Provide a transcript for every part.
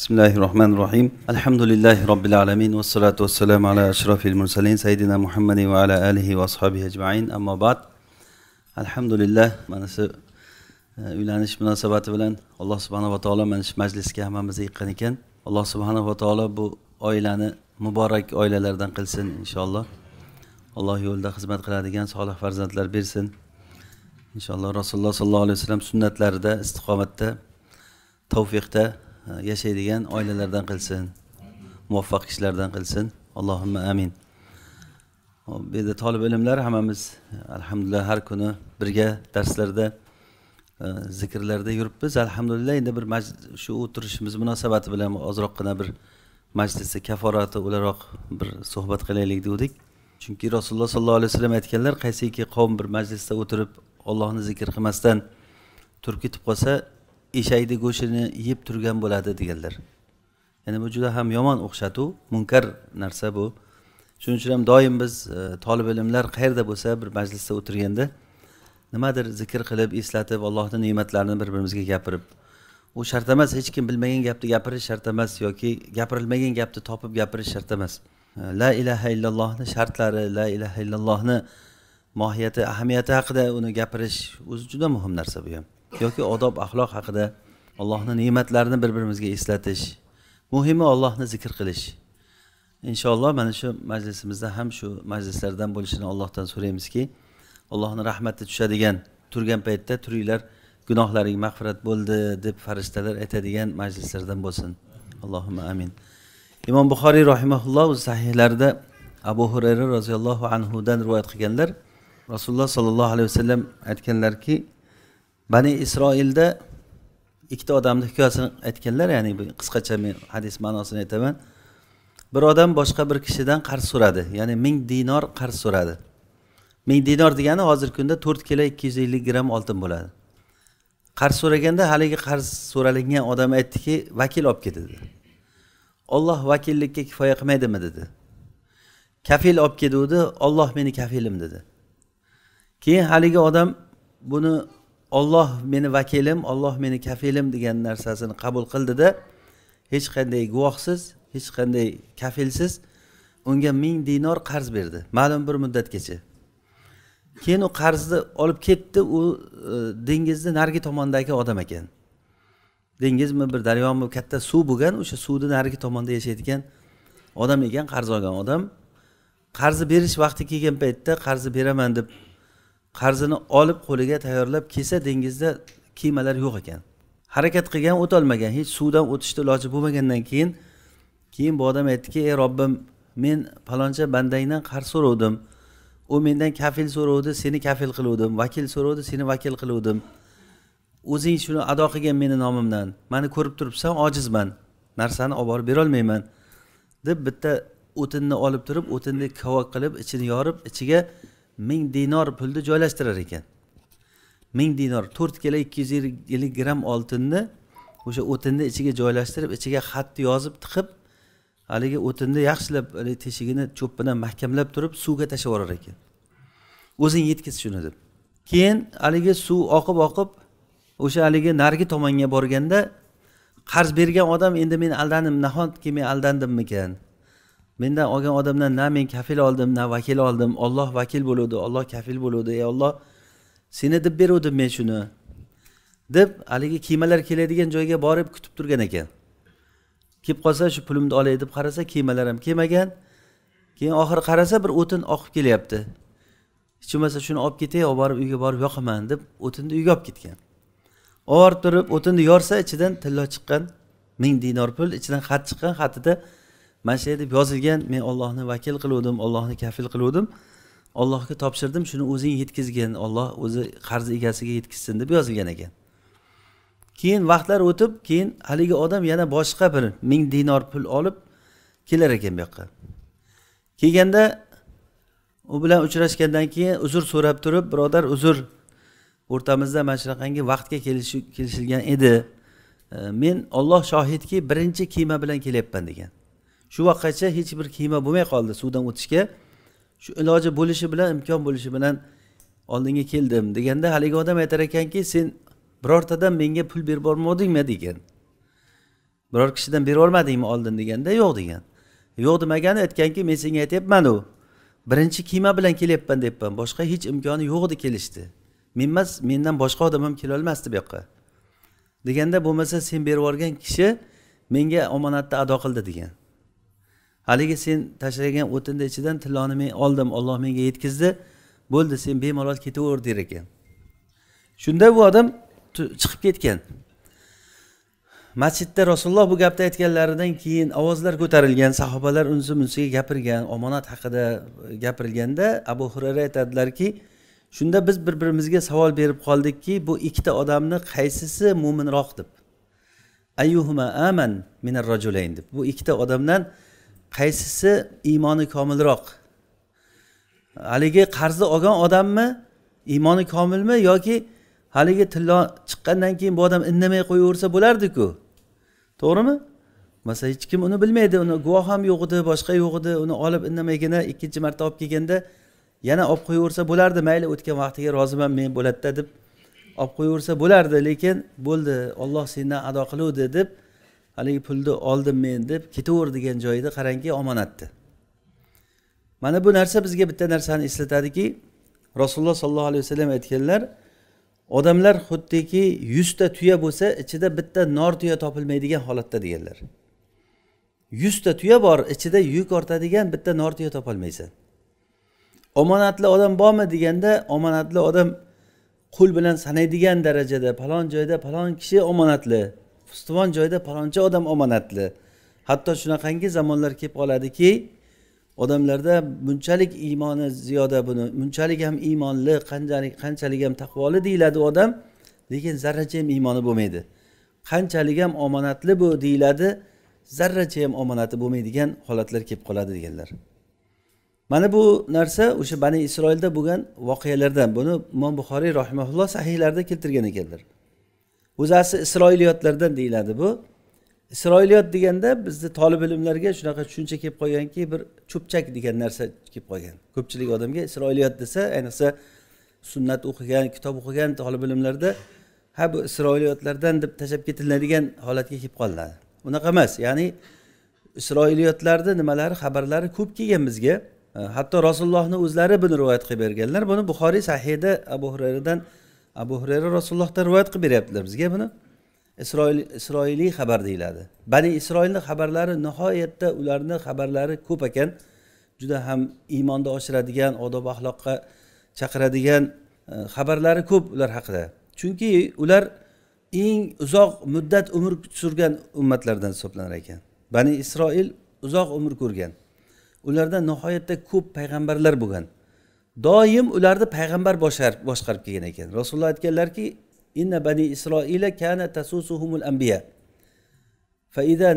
بسم الله الرحمن الرحيم الحمد لله رب العالمين والصلاة والسلام على أشرف المرسلين سيدنا محمد وعلى آله وأصحابه أجمعين أما بعد الحمد لله mana shu e, uylanish munosabati bilan alloh subhanava taolo mana shu majlisga hammamizni yiqqan ekan alloh subhanava taolo bu oilani muborak oilalardan qilsin inshaalloh alloh yo'lida xizmat qiladigan solih farzandlar bersin inshaalloh rasululloh sollallohu alayhi vasallam sunnatlarida istiqomatda tavfiqda Э, yashaydigan oilalardan qilsin muvaffaq kishilardan qilsin allohimma amin hop bu yerda tolib ilmlar hammamiz alhamdulillah har kuni birga darslarda e, zikrlarda yuribmiz alhamdulillah endi bir shu o'tirishimiz munosabati bilan ozroqgina bir majlisda kaforati o'laroq bir suhbat qilaylik degdik chunki rasululloh sollallohu alayhi vasallam aytganlar qaysiki qavm bir majlisda o'tirib ollohni zikr qilmasdan turib ketib qolsa eshakni go'shtini yeb turgan bo'ladi deganlar ya'ni bu juda ham yomon o'xshatuv munkar narsa bu shuning uchun ham doim biz e, tolib ilmlar qayerda bo'lsa bir majlisda o'tirganda nimadir zikr qilib eslatib allohni ne'matlarini bir birimizga gapirib u shart emas hech kim bilmagan gapni gapirish shart emas yoki gapirilmagan gapni topib gapirish shart emas e, la ilaha illallohni shartlari la ilaha illallohni mohiyati ahamiyati haqida uni gapirish o'zi juda muhim narsa bu ham yoki odob axloq haqida allohni ne'matlarini bir birimizga eslatish muhimi ollohni zikr qilish inshaalloh mana shu majlisimizda ham shu majlislardan bo'lishini allohdan so'raymizki allohni rahmati tushadigan turgan paytda turinglar gunohlaring mag'firat bo'ldi deb farishtalar aytadigan majlislardan bo'lsin allohim amin imom buxoriy rahimaulloh sahihlarida abu hurayra roziyallohu anhudan rivoyat qilganlar rasululloh sollallohu alayhi vasallam aytganlarki bani isroilda ikkita odamni hikoyasini aytganlar ya'ni qisqacha men hadis ma'nosini aytaman bir odam boshqa bir kishidan qarz so'radi ya'ni ming dinor qarz so'radi ming dinor degani hozirgi kunda to'rt kilo ikki yuz ellik gramm oltin bo'ladi qarz so'raganda haligi qarz so'ralingan odam aytdiki vakil olib ket dedi olloh vakillikka kifoya qilmaydimi dedi kafil olib ketuvdi olloh meni kafilim dedi keyin haligi odam buni olloh meni vakilim olloh meni kafilim degan narsasini qabul qildida hech qanday guvohsiz hech qanday kafilsiz unga ming dinor qarz berdi ma'lum bir muddatgacha keyin u qarzni olib ketdi u e, dengizni narigi tomonidagi odam ekan dengizmi bir daryomi katta suv bo'lgan o'sha suvni narigi tomonida yashaydigan odam ekan qarz olgan odam qarzni berish vaqti kelgan paytda qarzni beraman deb qarzini olib qo'liga tayyorlab kelsa dengizda kemalar yo'q ekan harakat qilgan o'tolmagan hech suvdan o'tishni iloji bo'lmagandan keyin keyin bu odam aytdiki ey robbim men paloncha bandangdan qarz so'rovdim u mendan kafil so'rovdi seni kafil qiluvdim vakil so'rovdi seni vakil qiluvdim o'zing shuni ado qilgin meni nomimdan mani ko'rib turibsan ojizman narsani olib borib berolmayman deb bitta o'tinni olib turib o'tinni kavak qilib ichini yorib ichiga ming dinor pulni joylashtirar ekan ming dinor to'rt kilo ikki yuz ellik gramm oltinni o'sha o'tinni ichiga joylashtirib ichiga xatni yozib tiqib haligi o'tinni yaxshilab haligi teshigini cho'p bilan mahkamlab turib suvga tashlab yuborar ekan o'zing yetkaz shuni deb keyin haligi suv oqib oqib o'sha haligi narigi tomonga borganda qarz bergan odam endi men aldandim nahotki men aldandimmikan mendan olgan odamdan na men kafil oldim na vakil oldim olloh vakil bo'luvdi olloh kafil bo'luvdi ey olloh seni deb beruvdim men shuni deb haligi kemalar keladigan joyga borib kutib turgan ekan kelib qolsa shu pulimni olay deb qarasa kemalar ham kelmagan keyin oxiri qarasa bir o'tin oqib kelyapti hech bo'lmasa shuni olib ketay olib borib uyga borib yoqaman deb o'tinni uyga olib ketgan olib borib turib o'tinni yorsa ichidan tillo chiqqan ming dinor pul ichidan xat chiqqan xatida mana shu deb yozilgan men ollohni vakil qiluvdim ollohni kafil qiluvdim ollohga topshirdim shuni o'zing yetkazgin olloh o'zi qarz egasiga yetkazsin deb yozilgan ekan keyin vaqtlar o'tib keyin haligi odam yana boshqa bir ming dinor pul olib kelar ekan bu yoqqa kelganda u bilan uchrashgandan keyin uzr so'rab turib birodar uzr o'rtamizda mana shunaqangi vaqtga kelishilgan edi men olloh shohidki birinchi kema bilan kelyapman degan shu vaqtgacha hech bir kema bo'lmay qoldi suvdan o'tishga shu iloji bo'lishi bilan imkon bo'lishi bilan oldinga keldim deganda haligi odam aytar ekanki sen birortadan menga pul berib yubormadingmi degan biror kishidan berib yubormadingmi oldin deganda yo'q degan yo'q demagani aytganki men senga aytyapmanu birinchi kema bilan kelyapman deyapman boshqa hech imkoni yo'q edi kelishni men emas mendan boshqa odam ham kelolmasdi bu yoqqa deganda bo'lmasa sen berib yuborgan kishi menga omonatni ado qildi degan haligi sen tashlagan o'tinni ichidan tilloni men oldim olloh menga yetkazdi bo'ldi sen bemalol ketaver der ekan shunda bu odam chiqib ketgan masjidda rasululloh bu gapni aytganlaridan keyin ovozlar ko'tarilgan sahobalar unisi bunisiga gapirgan omonat haqida gapirilganda abu hurara aytadilarki shunda biz bir birimizga savol berib qoldikki bu ikkita odamni qaysisi mo'minroq deb ayyuhuma aman minar rajulayn deb bu ikkita odamdan qaysisi iymoni komilroq haligi qarzni olgan odammi iymoni komilmi yoki haligi tillo chiqqandan keyin bu odam indamay qo'yaversa bo'lardiku to'g'rimi masalan hech kim uni bilmaydi uni guvoh ham yo'q edi boshqa yo'q edi uni olib indamaygina ikkinchi marta olib kelganda yana olib qo'yaversa bo'lardi mayli o'tgan vaqtiga roziman men bo'ladida deb olib qo'yaversa bo'lardi lekin bo'ldi olloh sendan ado qiluvdi deb haligi pulni oldim men deb ketaver degan joyida qarangki omonatni mana bu narsa bizga bitta narsani eslatadiki rasululloh sollallohu alayhi vasallam aytganlar odamlar xuddiki yuzta tuya bo'lsa ichida bitta nor tuya topilmaydigan holatda deganlar yuzta tuya bor ichida yuk ortadigan bitta nor tuya topolmaysan omonatli odam bormi deganda omonatli odam qo'l bilan sanaydigan darajada palon joyda palon kishi omonatli ustuvon joyda paloncha odam omonatli hatto shunaqangi zamonlar kelib qoladiki odamlarda bunchalik iymoni ziyoda buni bunchalik ham iymonli qanchalik qanchalik ham taqvoli deyiladi odam lekin zarracha ham iymoni bo'lmaydi qanchalik ham omonatli bu deyiladi zarracha ham omonati bo'lmaydigan holatlar kelib qoladi deganlar mana bu narsa o'sha bani isroilda bo'lgan voqealardan buni imom buxoriy rahimaulloh sahiylarida keltirgan ekanlar o'zasi isroiliyotlardan deyiladi bu isroiliyot deganda bizni tolib ilmlarga shunaqa tushuncha kelib qolganki bir cho'pchak degan narsa kelib qolgan ko'pchilik odamga isroiliyot desa ayniqsa sunnat o'qigan kitob o'qigan tolib ilmlarda ha bu isroiliyotlardan deb tashlab ketiladigan holatga kelib qolinadi unaqa emas ya'ni isroiliyotlarni nimalari xabarlari ko'p kelgan bizga hatto rasulullohni o'zlari buni rivoyat qilib berganlar buni buxoriy sahiyda abu hurayradan abu hurayra rasulullohdan rivoyat qilib beryaptilar bizga buni isroil isroiliy xabar deyiladi bani isroilni xabarlari nihoyatda ularni xabarlari ko'p ekan juda ham iymonni oshiradigan odob axloqqa chaqiradigan e, xabarlari ko'p ular haqida chunki ular eng uzoq muddat umr surgan ummatlardan hisoblanar ekan bani isroil uzoq umr ko'rgan ularda nihoyatda ko'p payg'ambarlar bo'lgan doim ularni payg'ambar boshqarib kelgan ekan rasululloh aytganlarki inna bani isroila kana tasusuhumul ambiya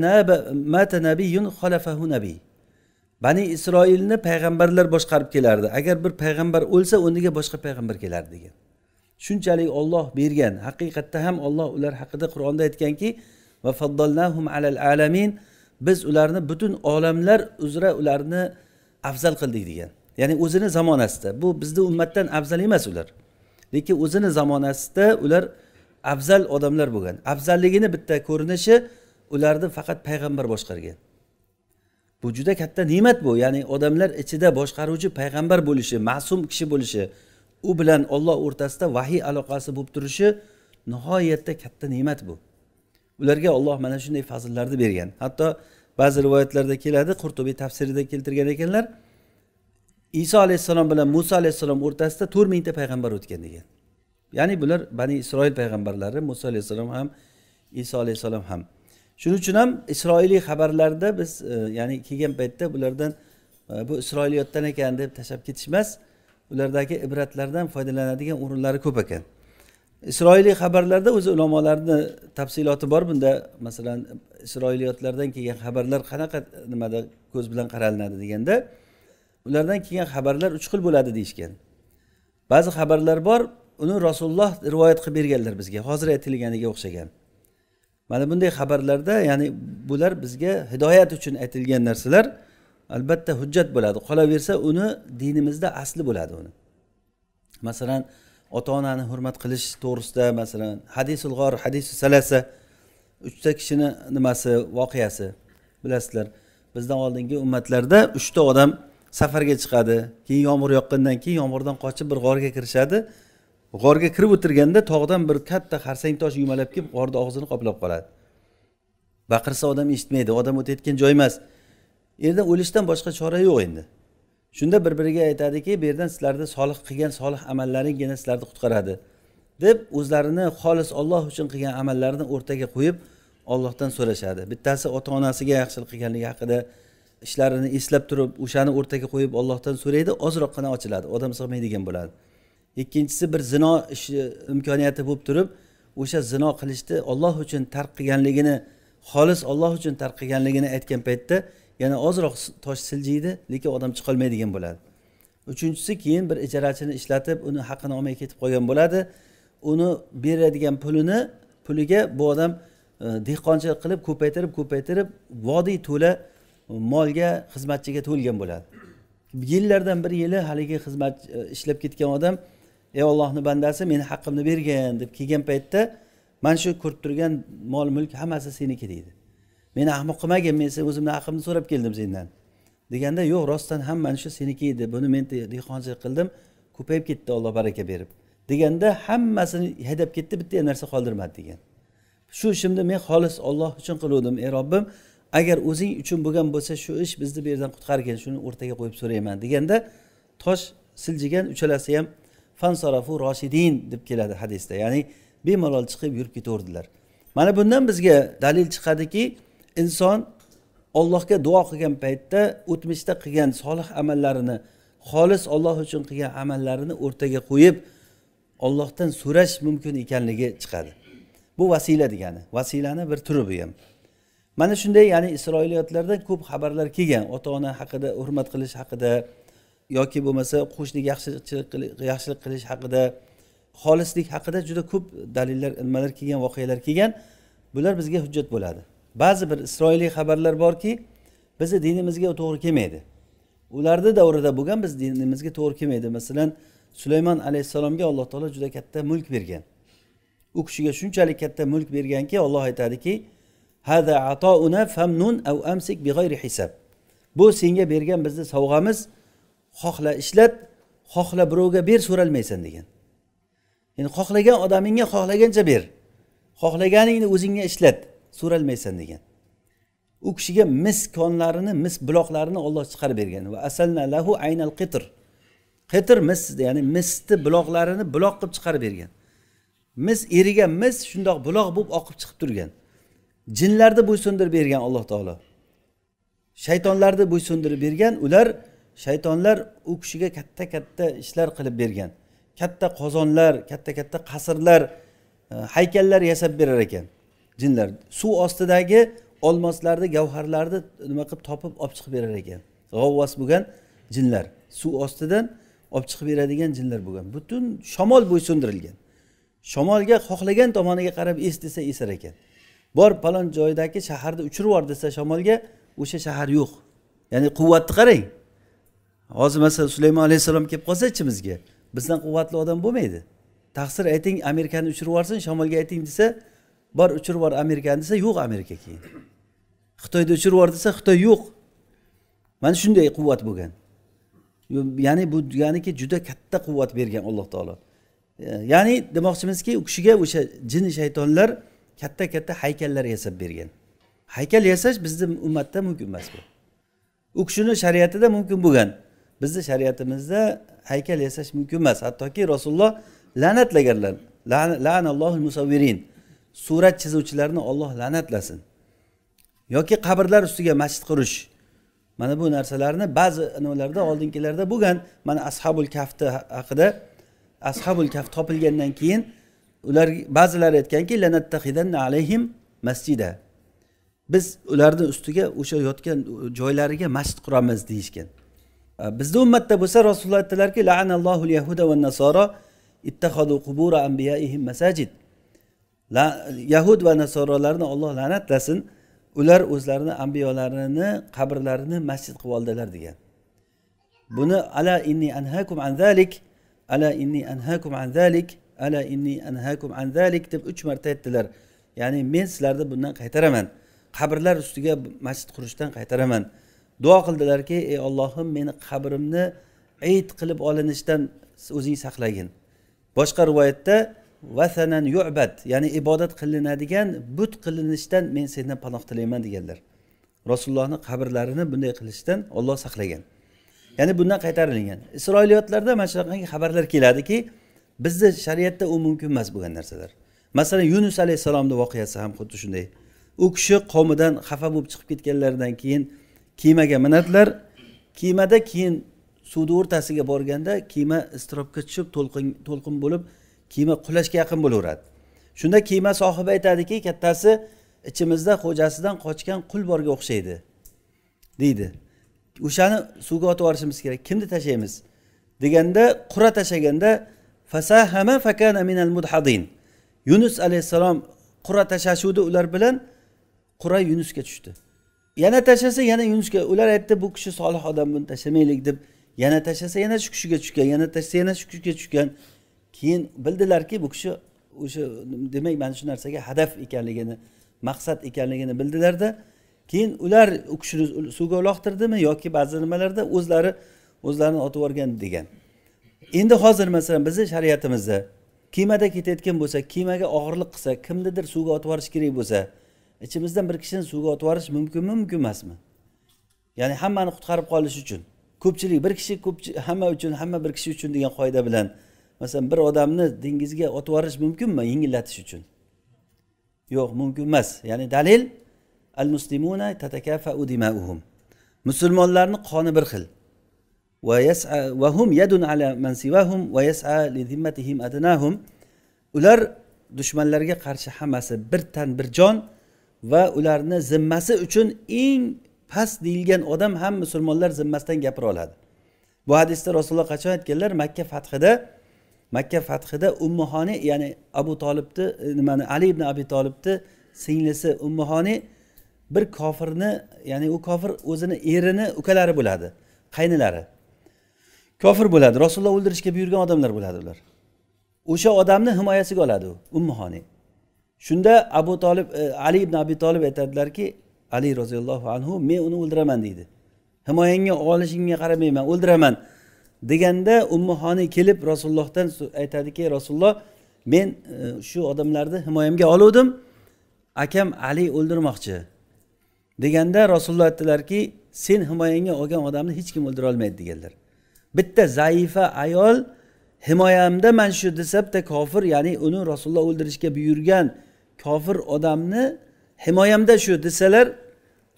naba mata nabiyun xalafahu nabiy bani isroilni payg'ambarlar boshqarib kelardi agar bir payg'ambar o'lsa o'rniga boshqa payg'ambar kelardi degan shunchalik olloh bergan haqiqatda ham olloh ular haqida qur'onda aytganki va faddalnahum alal alamin biz ularni butun olamlar uzra ularni afzal qildik degan ya'ni o'zini zamonasida bu bizni ummatdan afzal emas ular lekin o'zini zamonasida ular afzal odamlar bo'lgan afzalligini bitta ko'rinishi ularni faqat payg'ambar boshqargan bu juda katta ne'mat bu ya'ni odamlar ichida boshqaruvchi payg'ambar bo'lishi ma'sum kishi bo'lishi u bilan olloh o'rtasida vahiy aloqasi bo'lib turishi nihoyatda katta ne'mat bu ularga olloh mana shunday fazillarni bergan hatto ba'zi rivoyatlarda keladi qurtubiy tafsirida keltirgan ekanlar iso alayhissalom bilan muso alayhissalom o'rtasida to'rt mingta payg'ambar o'tgan degan ya'ni bular bani isroil payg'ambarlari muso alayhissalom ham iso alayhissalom ham shuning uchun ham isroiliy xabarlarda biz e, ya'ni kelgan paytda bulardan e, bu isroiliyotdan ekan deb tashlab ketish emas ulardagi ibratlardan foydalanadigan o'rinlari ko'p ekan isroiliy xabarlarda o'zi ulamolarni tafsiloti bor bunda masalan isroiliyotlardan kelgan xabarlar qanaqa nimada ko'z bilan qaralinadi deganda de, ulardan kelgan xabarlar uch xil bo'ladi deyishgan ba'zi xabarlar bor uni rasululloh rivoyat qilib berganlar bizga hozir aytilganiga o'xshagan mana bunday xabarlarda ya'ni bular bizga hidoyat uchun aytilgan narsalar albatta hujjat bo'ladi qolaversa uni dinimizda asli bo'ladi uni masalan ota onani hurmat qilish to'g'risida masalan hadisul g'or hadisul salasa uchta kishini nimasi voqeasi bilasizlar bizdan oldingi ummatlarda uchta odam safarga chiqadi keyin yomg'ir yoqqandan keyin yomg'irdan qochib bir g'orga kirishadi g'orga kirib o'tirganda tog'dan bir katta xarsang tosh yumalab kelib g'orni og'zini qoplab qoladi baqirsa odam eshitmaydi odam o'tayotgan joy emas yerda o'lishdan boshqa chora yo'q endi shunda bir biriga aytadiki bu yerdan sizlarni solih qilgan solih amallaringina sizlarni qutqaradi deb o'zlarini xolis olloh uchun qilgan amallarini o'rtaga qo'yib ollohdan so'rashadi bittasi ota onasiga yaxshilik qilganligi haqida ishlarini eslab turib o'shani o'rtaga qo'yib ollohdan so'raydi ozroqqina ochiladi odam sig'maydigan bo'ladi ikkinchisi bir zino ishi imkoniyati bo'lib turib o'sha zino qilishni olloh uchun tark qilganligini xolis olloh uchun tark qilganligini aytgan paytda yana ozroq tosh siljiydi lekin odam chiqolmaydigan bo'ladi uchinchisi keyin bir ijarachini ishlatib uni haqqini olmay ketib qolgan bo'ladi uni beradigan pulini puliga bu odam e, dehqonchilik qilib ko'paytirib ko'paytirib vodiy to'la molga xizmatchiga to'lgan bo'ladi yillardan bir yili haligi xizmat e, ishlab ketgan odam ey ollohni bandasi meni haqqimni bergin deb kelgan paytda mana shu ko'rib turgan mol mulk hammasi seniki deydi meni ahmoq qilmagin men sen o'zimni haqqimni so'rab keldim sendan deganda yo'q rostdan ham mana shu seniki edi buni men dehqonchilik qildim ko'payib ketdi olloh baraka berib deganda hammasini haydab ketdi bitta narsa qoldirmadi degan shu ishimni men xolis olloh uchun qiluvdim ey robbim agar o'zing uchun bo'lgan bo'lsa shu ish bizni bu yerdan qutqargin shuni o'rtaga qo'yib so'rayman deganda tosh siljigan uchalasi ham fansorafu roshidin deb keladi hadisda ya'ni bemalol chiqib yurib ketaverdilar mana bundan bizga dalil chiqadiki inson ollohga duo qilgan paytda o'tmishda qilgan solih amallarini xolis olloh uchun qilgan amallarini o'rtaga qo'yib ollohdan so'rash mumkin ekanligi chiqadi bu vasila degani vasilani bir turi bu ham mana shunday ya'ni isroiliyotlardan ko'p xabarlar kelgan ota ona haqida hurmat qilish haqida yoki bo'lmasa qo'shniga yaxshilik yaxshilik qilish haqida xolislik haqida juda ko'p dalillar nimalar kelgan voqealar kelgan bular bizga hujjat bo'ladi ba'zi bir isroiliy xabarlar borki bizni dinimizga to'g'ri kelmaydi ularni davrida bo'lgan biz dinimizga to'g'ri kelmaydi masalan sulaymon alayhissalomga alloh taolo juda katta mulk bergan u kishiga shunchalik katta mulk berganki olloh aytadiki hada atouna famnun av amsik bi'ayri hisab bu senga bergan bizni sovg'amiz xohla ishlat xohla birovga ber so'ralmaysan degan ya'ni xohlagan odamingga xohlagancha ber xohlaganingni o'zingga ishlat so'ralmaysan degan u kishiga mis konlarini mis buloqlarini olloh chiqarib bergan va asalna lahu aynal qitr qitr mis ya'ni misni buloqlarini buloq qilib chiqarib bergan mis erigan mis shundoq buloq bo'lib oqib chiqib turgan jinlarni bo'ysundirib bergan alloh taolo shaytonlarni bo'ysundirib bergan ular shaytonlar u kishiga katta katta ishlar qilib bergan katta qozonlar katta katta qasrlar e, haykallar yasab berar ekan jinlar suv ostidagi olmoslarni gavharlarni nima qilib topib olib chiqib berar ekan g'avvas bo'lgan jinlar suv ostidan olib chiqib beradigan jinlar bo'lgan butun shamol bo'ysundirilgan shamolga xohlagan tomoniga qarab es desa esar ekan bor palon joydagi shaharni uchirib yubor desa shamolga o'sha shahar yo'q ya'ni quvvatni qarang hozir masalan sulaymon alayhissalom kelib qolsa ichimizga bizdan quvvatli odam bo'lmaydi taqsir ayting amerikani uchirib yuborsin shamolga ayting desa bor uchirib yubor amerikani desa yo'q amerika keyin xitoyni uchirib yubor desa xitoy yo'q mana shunday quvvat bo'lgan ya'ni bu deganiki juda katta quvvat bergan alloh taolo ya'ni demoqchimizki u kishiga o'sha jin shaytonlar katta katta haykallar yasab bergan haykal yasash bizni ummatda mumkin emas bu u kishini shariatida mumkin bo'lgan bizni shariatimizda haykal yasash mumkin emas hattoki rasululloh la'natlaganlar la'nallohu musavvirin surat chizuvchilarni olloh la'natlasin yoki qabrlar ustiga masjid qurish mana bu narsalarni ba'zi nimalarda oldingilarda bo'lgan mana ashabul kafti haqida ashabul kaf topilgandan keyin ular ba'zilari aytganki alayhim masjida biz ularni ustiga o'sha yotgan joylariga masjid quramiz deyishgan bizni ummatda bo'lsa rasululloh aytdilarki laanallohu yahuda va nasoro ittahadu qubura anbiyaihim masajid La, yahud va nasorolarni olloh la'natlasin ular o'zlarini ambiyolarini qabrlarini masjid qilib oldilar degan buni ala inni anhakum an zalik ala inni anhakum an zalik ala inni anhakum an zalik deb uch marta aytdilar ya'ni men sizlarni bundan qaytaraman qabrlar ustiga masjid qurishdan qaytaraman duo qildilarki ey ollohim meni qabrimni ayt qilib olinishdan o'zing saqlagin boshqa rivoyatda vasanan yubad ya'ni ibodat qilinadigan but qilinishdan men sendan panoh tilayman deganlar rasulullohni qabrlarini bunday qilishdan olloh saqlagan ya'ni bundan qaytarilgan isroiliyotlarda mana shunaqangi xabarlar keladiki bizni shariatda u mumkin emas bo'lgan narsalar masalan yunus alayhissalomni voqeasi ham xuddi shunday u kishi qavmidan xafa bo'lib chiqib ketganlaridan keyin kemaga minadilar kemada keyin suvni o'rtasiga borganda kema iztirobga tushib to'lqin to'lqin bo'lib kema qulashga yaqin bo'laveradi shunda kema sohibi aytadiki kattasi ichimizda xo'jasidan qochgan qul borga o'xshaydi deydi o'shani suvga otib yuborishimiz kerak kimni tashlaymiz deganda qura tashlaganda fasahama fakana minal mudhadin yunus alayhissalom qur'a tashlashuvdi ular bilan qur'a yunusga tushdi yana tashlasa yana yunusga ular aytdi bu kishi solih odam buni tashlamaylik deb yana tashlasa yana shu kishiga tushgan yana tashlasa yana shu kishiga tushgan keyin bildilarki bu kishi o'sha demak mana shu narsaga hadaf ekanligini maqsad ekanligini bildilarda keyin ular u kishini suvga uloqtirdimi yoki ba'zi nimalarda o'zlari o'zlarini otib yuborgan degan endi hozir masalan bizni shariatimizda kemada ketayotgan bo'lsa kemaga og'irlik qilsa kimnidir suvga otib yuborish kerak bo'lsa ichimizdan bir kishini suvga otib yuborish mumkinmi mumkin emasmi ya'ni hammani qutqarib qolish uchun ko'pchilik bir kishi hamma uchun hamma bir kishi uchun degan qoida bilan masalan bir odamni dengizga otib yuborish mumkinmi yengillatish uchun yo'q mumkin emas ya'ni dalil al muslimuna tatakafau dimauhum musulmonlarni qoni bir xil ويسعى وهم يد على من سواهم ويسعى لذمتهم أدناهم ular dushmanlarga qarshi hammasi bir tan bir jon va ularni zimmasi uchun eng past deyilgan odam ham musulmonlar zimmasidan gapira oladi bu hadisda rasululloh qachon aytganlar makka fathida makka fathida ummihoni ya'ni abu tolibni nimani ali ibn abi tolibni singlisi ummihoni bir kofirni ya'ni u kofir o'zini erini ukalari bo'ladi qaynilari kofir bo'ladi rasululloh o'ldirishga buyurgan odamlar bo'ladi ular o'sha odamni himoyasiga oladi u ummihoni shunda abu tolib e, ali ibn abi tolib aytadilarki ali roziyallohu anhu men uni o'ldiraman deydi himoyangga olishingga qaramayman o'ldiraman deganda ummihoni kelib rasulullohdan aytadiki rasululloh men e, shu e, odamlarni himoyamga oluvdim akam ali o'ldirmoqchi deganda rasululloh aytdilarki sen himoyangga olgan odamni hech kim o'ldira olmaydi deganlar bitta zaifa ayol himoyamda mana shu desa bitta kofir ya'ni uni rasululloh o'ldirishga buyurgan kofir odamni himoyamda shu desalar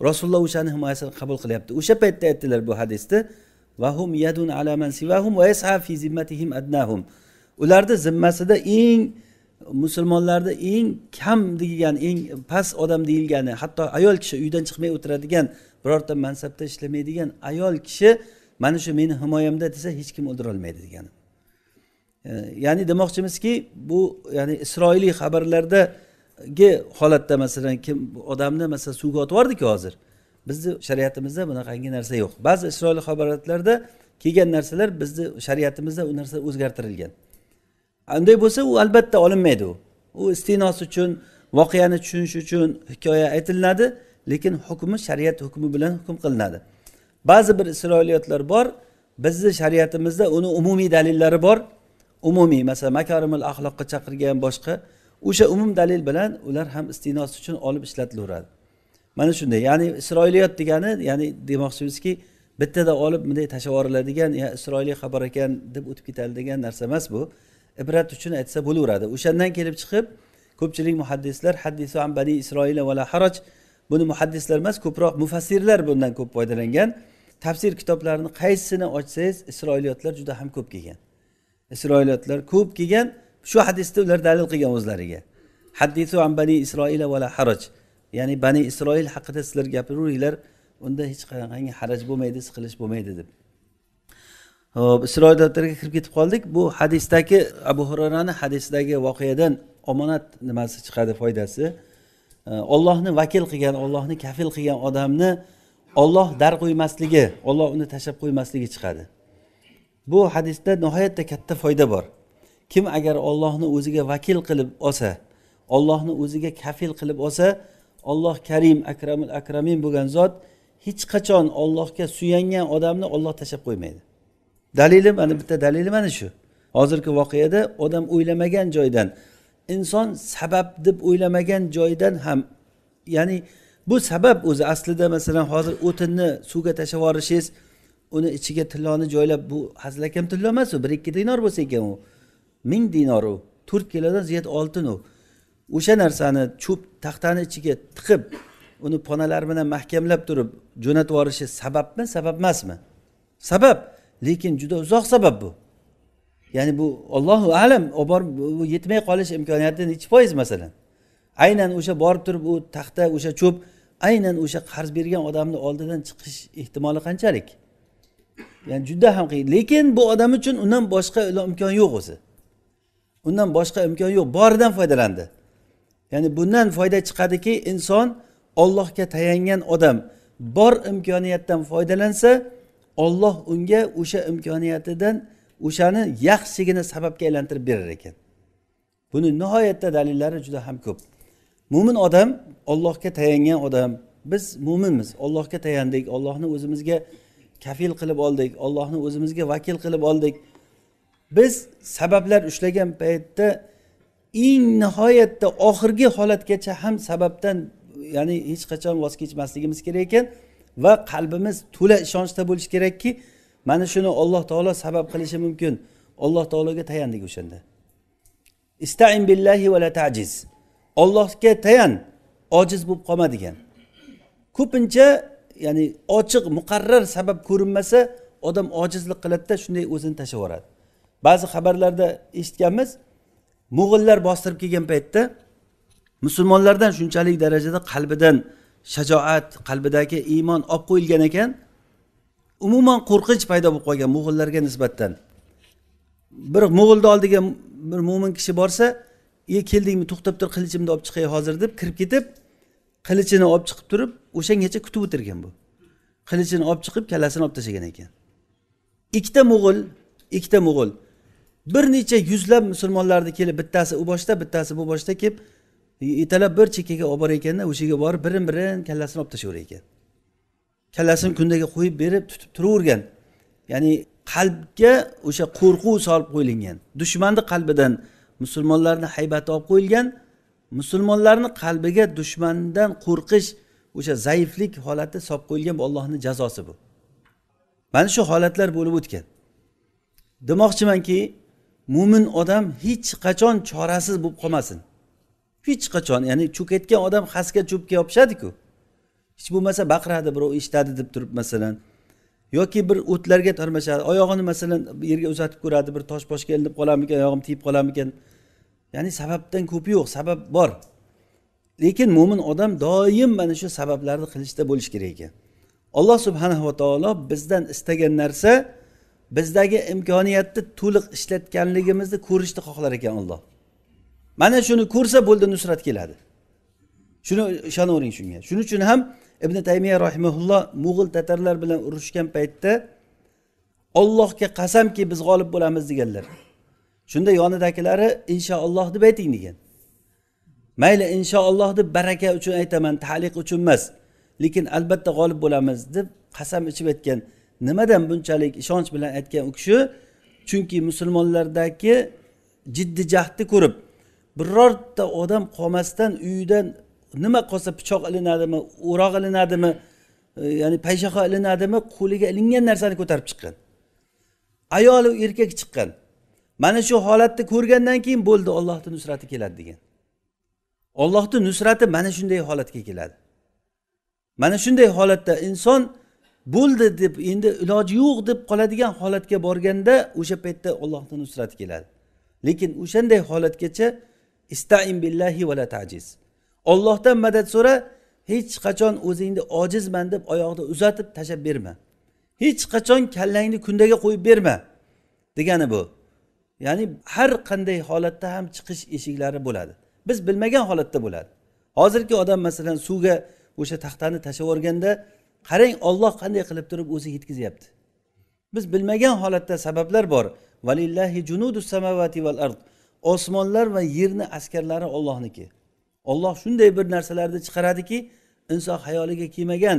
rasululloh o'shani himoyasini qabul qilyapti o'sha paytda aytdilar bu hadisda ala man fi zimmatihim adnahum ularni zimmasida eng musulmonlarni eng kam deyilgan eng past odam deyilgani hatto ayol kishi uydan chiqmay o'tiradigan birorta mansabda ishlamaydigan ayol kishi mana shu meni himoyamda desa hech kim o'ldirolmaydi degani e, ya'ni demoqchimizki bu ya'ni isroiliy xabarlardagi holatda masalan kim odamni masalan suvga otib yubordiku hozir bizni shariatimizda bunaqangi narsa yo'q ba'zi isroil xabarlarda kelgan narsalar bizni shariatimizda u narsa o'zgartirilgan unday bo'lsa u albatta olinmaydi u u iste'nos uchun voqeani tushunish uchun hikoya aytilinadi lekin hukmi shariat hukmi bilan hukm qilinadi ba'zi bir isroiliyotlar bor bizni shariatimizda uni umumiy dalillari bor umumiy masalan makarimul axloqqa chaqirgan boshqa o'sha umum dalil bilan ular ham istinos uchun olib ishlatilaveradi mana shunday ya'ni isroiliyot degani ya'ni demoqchimizki bittada olib bunday tashlab yuboriladigan ya isroiliy xabar ekan deb o'tib ketadi degan narsa emas bu ibrat uchun aytsa bo'laveradi o'shandan kelib chiqib ko'pchilik muhaddislar haddisu an bani isroila vala haroj buni muhaddislar emas ko'proq mufassirlar bundan ko'p foydalangan tafsir kitoblarini qaysisini ochsangiz isroiliyotlar juda ham ko'p kelgan isroiliyotlar ko'p kelgan shu hadisda ular dalil qilgan o'zlariga hadisu an bani isroila vala haraj ya'ni bani isroil haqida sizlar gapiraveringlar unda hech qanaqangi haraj bo'lmaydi siqilish bo'lmaydi deb ho'p isroiliyotlarga kirib ketib qoldik bu hadisdagi abu hurarani hadisidagi voqeadan omonat nimasi chiqadi foydasi ollohni vakil qilgan ollohni kafil qilgan odamni olloh dar qo'ymasligi olloh uni tashlab qo'ymasligi chiqadi bu hadisda nihoyatda katta foyda bor kim agar ollohni o'ziga vakil qilib olsa ollohni o'ziga kafil qilib olsa olloh karim akramul akramin bo'lgan zot hech qachon ollohga suyangan odamni olloh tashlab qo'ymaydi dalili mana bitta dalili mana shu hozirgi voqeada odam o'ylamagan joydan inson sabab deb o'ylamagan joydan ham ya'ni bu sabab o'zi aslida masalan hozir o'tinni suvga tashlab yuborishingiz uni ichiga tilloni joylab bu hazilakam tillo emas u bir ikki dinor bo'lsa ekan u ming dinor u to'rt kilodan ziyod oltin u o'sha narsani cho'p taxtani ichiga tiqib uni ponalari bilan mahkamlab turib jo'natib yuborishi sababmi sabab emasmi sabab lekin juda uzoq sabab bu ya'ni bu ollohu alam olib borib yetmay qolish imkoniyati nechi foiz masalan aynan o'sha borib turib u taxta o'sha cho'p aynan o'sha qarz bergan odamni oldidan chiqish ehtimoli qanchalik ya'ni juda ham qiyin lekin bu odam uchun undan boshqa imkon yo'q o'zi undan boshqa imkon yo'q boridan foydalandi ya'ni bundan foyda chiqadiki inson ollohga tayangan odam bor imkoniyatdan foydalansa olloh unga o'sha imkoniyatidan o'shani yaxshigina sababga aylantirib berar ekan buni nihoyatda dalillari juda ham ko'p mo'min odam ollohga tayangan odam biz mo'minmiz ollohga tayandik ollohni o'zimizga kafil qilib oldik ollohni o'zimizga vakil qilib oldik biz sabablar ushlagan paytda eng nihoyatda oxirgi holatgacha ham sababdan ya'ni hech qachon voz kechmasligimiz kerak ekan va qalbimiz to'la ishonchda bo'lishi kerakki mana shuni olloh taolo sabab qilishi mumkin alloh taologa tayandik o'shanda istain billahi va la tajiz ollohga tayan ojiz bo'lib qolmadigan ko'pincha ya'ni ochiq muqarrar sabab ko'rinmasa odam ojizlik qiladida shunday o'zini tashlab yuboradi ba'zi xabarlarda eshitganmiz mo'g'illar bostirib kelgan paytda musulmonlardan shunchalik darajada qalbidan shajoat qalbidagi iymon olib qo'yilgan ekan umuman qo'rqinch paydo bo'lib qolgan mo'g'illarga nisbatan bir mo'g'ilni oldiga bir mo'min kishi borsa e keldingmi to'xtab tur qilichimni olib chiqay hozir deb kirib ketib qilichini olib chiqib turib o'shangacha kutib o'tirgan bu qilichini olib chiqib kallasini olib tashlagan ekan ikkita mo'g'ul ikkita mo'g'ul bir necha yuzlab musulmonlarni kelib bittasi u boshda bittasi bu boshda kelib ertalab bir chekkaga olib borar ekanda o'sha yerga borib birin birin kallasini olib tashlayverar ekan kallasini kundaga qo'yib berib tutib turavergan ya'ni qalbga o'sha qo'rquv solib qo'yilgan dushmanni qalbidan musulmonlarni haybati olib qo'yilgan musulmonlarni qalbiga dushmandan qo'rqish o'sha zaiflik holati solib qo'yilgan bu allohni jazosi bu mana shu holatlar bo'lib o'tgan demoqchimanki mo'min odam hech qachon chorasiz bo'lib qolmasin hech qachon ya'ni cho'kayotgan odam xasga cho'pga yopishadiku hech bo'lmasa baqiradi birov eshitadi deb turib masalan yoki bir o'tlarga tarmashadi oyog'ini masalan yerga uzatib ko'radi bir tosh boshga ilinib qolarmikan oyog'im tiyib qolarmikan ya'ni sababdan ko'pi yo'q sabab bor lekin mo'min odam doim mana shu sabablarni qilishda bo'lishi kerak ekan alloh va taolo bizdan istagan narsa bizdagi imkoniyatni to'liq ishlatganligimizni ko'rishni xohlar ekan olloh mana shuni ko'rsa bo'ldi nusrat keladi shuni ishonavering shunga shuning uchun ham ibn taymiya rahimaulloh mo'g'il tatarlar bilan urushgan paytda ollohga qasamki biz g'olib bo'lamiz deganlar shunda yonidagilari inshaalloh deb ayting degan mayli inshaalloh deb baraka uchun aytaman taliq uchun emas lekin albatta g'olib bo'lamiz deb qasam ichib aytgan nimadan bunchalik ishonch bilan aytgan u kishi chunki musulmonlardagi jiddi jahdni ko'rib birorta odam qolmasdan uyidan nima qolsa pichoq ilinadimi o'roq ilinadimi e, ya'ni payshaxo ilinadimi qo'liga ilingan narsani ko'tarib chiqqan ayolu erkak chiqqan mana shu holatni ko'rgandan keyin bo'ldi ollohni nusrati keladi degan ollohni nusrati mana shunday holatga keladi mana shunday holatda inson bo'ldi deb endi iloji yo'q deb qoladigan holatga borganda o'sha paytda ollohni nusrati keladi lekin o'shanday holatgacha istain billahi vala tajiz ollohdan madad so'ra hech qachon o'zingni ojizman deb oyoqni uzatib tashlab berma hech qachon kallangni kundaga qo'yib berma degani bu ya'ni har qanday holatda ham chiqish eshiklari bo'ladi biz bilmagan holatda bo'ladi hozirgi odam masalan suvga o'sha taxtani tashlab yuborganda qarang olloh qanday qilib turib o'zi yetkazyapti biz bilmagan holatda sabablar bor valillahi junudu samavati val ard osmonlar va yerni askarlari ollohniki olloh shunday bir narsalarni chiqaradiki inson xayoliga kelmagan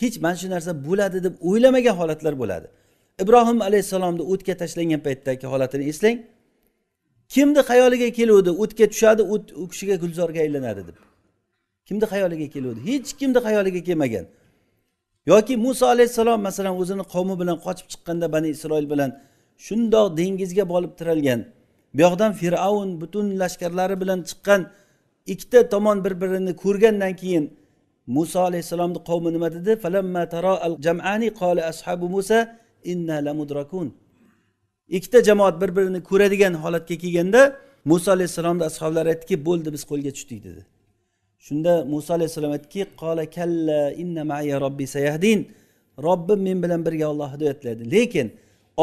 hech mana shu narsa bo'ladi deb o'ylamagan holatlar bo'ladi ibrohim alayhissalomni o'tga tashlangan paytdagi holatini eslang kimni xayoliga keluvdi o'tga tushadi o't u kishiga gulzorga aylanadi deb kimni xayoliga keluvdi hech kimni xayoliga kelmagan yoki muso alayhissalom masalan o'zini qavmi bilan qochib chiqqanda bani isroil bilan shundoq dengizga bolib tiralgan yoqdan fir'avn butun lashkarlari bilan chiqqan ikkita tomon bir birini ko'rgandan keyin muso alayhissalomni qavmi nima dedi inna la mudrakun ikkita jamoat bir birini ko'radigan holatga kelganda muso alayhissalomni ashoblari aytdiki bo'ldi biz qo'lga tushdik dedi shunda muso alayhissalom aytdiki qola kalla inna maya robbi sayahdin robbim men bilan birga olloh hidoyatlaydi lekin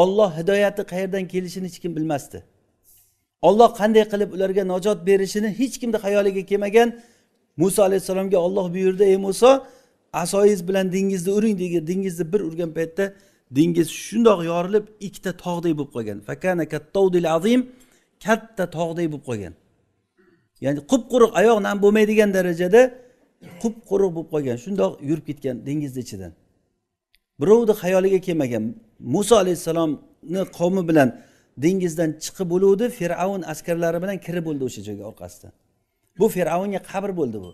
olloh hidoyati qayerdan kelishini hech kim bilmasdi olloh qanday qilib ularga najot berishini hech kimni xayoliga kelmagan muso alayhissalomga olloh buyurdi ey muso asoyingiz bilan dengizni uring dengizni bir urgan paytda dengiz shundoq yorilib ikkita tog'dek bo'lib qolgan fakana kattaudil azim katta tog'dek bo'lib qolgan ya'ni qup quruq oyoq nam bo'lmaydigan darajada qup quruq bo'lib qolgan shundoq yurib ketgan dengizni ichidan birovni xayoliga kelmagan muso alayhissalomni qavmi bilan dengizdan chiqib bo'luvdi fir'avn askarlari bilan kirib bo'ldi o'sha joyga orqasidan bu fir'avnga qabr bo'ldi bu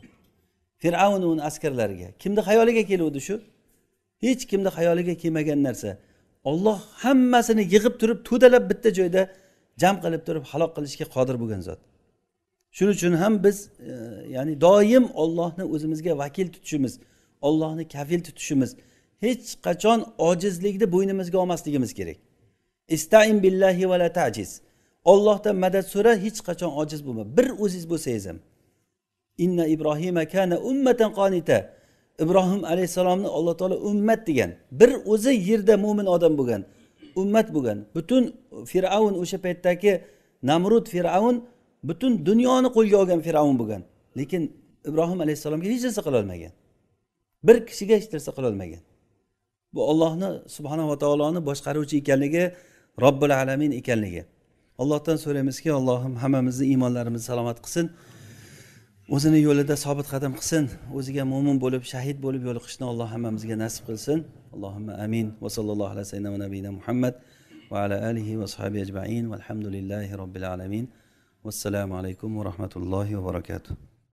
fir'avn uni askarlariga kimni xayoliga keluvdi shu hech kimni xayoliga kelmagan narsa olloh hammasini yig'ib turib to'dalab bitta joyda jam qilib turib halok qilishga qodir bo'lgan zot shuning uchun ham biz e, ya'ni doim ollohni o'zimizga vakil tutishimiz ollohni kafil tutishimiz hech qachon ojizlikni bo'ynimizga olmasligimiz kerak istain billahi va la tajiz ollohdan madad so'ra hech qachon ojiz bo'lma bir o'ziz bo'lsangiz ham inna ibrohima kana ummatan qonita ibrohim alayhissalomni alloh taolo ummat degan bir o'zi yerda mo'min odam bo'lgan ummat bo'lgan butun fir'avn o'sha paytdagi namrud fir'avn butun dunyoni qo'lga olgan fir'avn bo'lgan lekin ibrohim alayhissalomga hech narsa qilolmagan bir kishiga hech narsa qilolmagan bu ollohni subhanava taoloni boshqaruvchi ekanligi robbil alamin ekanligi allohdan so'raymizki allohim hammamizni iymonlarimizni salomat qilsin o'zini yo'lida sobit qadam qilsin o'ziga mo'min bo'lib shahid bo'lib yo'liqishni alloh hammamizga nasib qilsin allohimma amin va sallallohu ala sayyidina nabiyina muhammad va ala alihi va sahbihi ajmain valhamdulillahi robbil alamin vassalomu alaykum va rahmatullohi va barakatuh